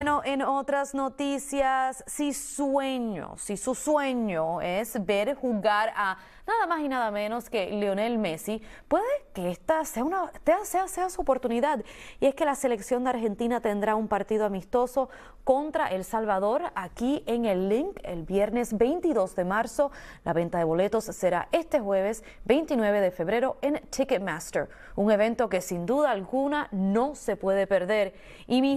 Bueno, en otras noticias, si sueño, si su sueño es ver jugar a nada más y nada menos que Lionel Messi, puede que esta sea, una, sea, sea su oportunidad. Y es que la selección de Argentina tendrá un partido amistoso contra El Salvador aquí en el Link el viernes 22 de marzo. La venta de boletos será este jueves 29 de febrero en Ticketmaster, un evento que sin duda alguna no se puede perder. Y mi